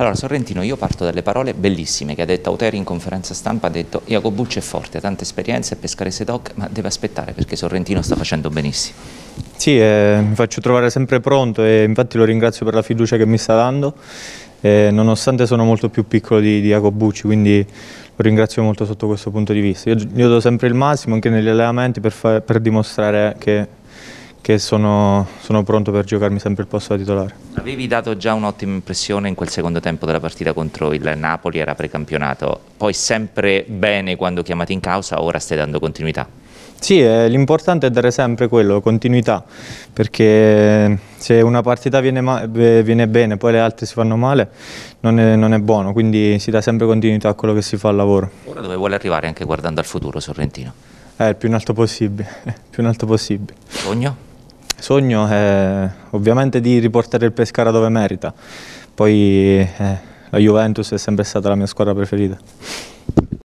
Allora Sorrentino, io parto dalle parole bellissime che ha detto Auteri in conferenza stampa, ha detto Iacobucci è forte, ha tante esperienze, è pescarese doc, ma deve aspettare perché Sorrentino sta facendo benissimo. Sì, eh, mi faccio trovare sempre pronto e infatti lo ringrazio per la fiducia che mi sta dando, eh, nonostante sono molto più piccolo di, di Iacobucci, quindi lo ringrazio molto sotto questo punto di vista. Io, io do sempre il massimo anche negli allenamenti per, per dimostrare che che sono, sono, pronto per giocarmi sempre il posto da titolare. Avevi dato già un'ottima impressione in quel secondo tempo della partita contro il Napoli, era precampionato, poi sempre bene quando chiamati in causa, ora stai dando continuità. Sì, eh, l'importante è dare sempre quello, continuità, perché se una partita viene, viene bene poi le altre si fanno male non è, non è, buono, quindi si dà sempre continuità a quello che si fa al lavoro. Ora dove vuole arrivare anche guardando al futuro Sorrentino? Eh, il più in alto possibile, più in alto possibile. Sogno? sogno è ovviamente di riportare il Pescara dove merita, poi eh, la Juventus è sempre stata la mia squadra preferita.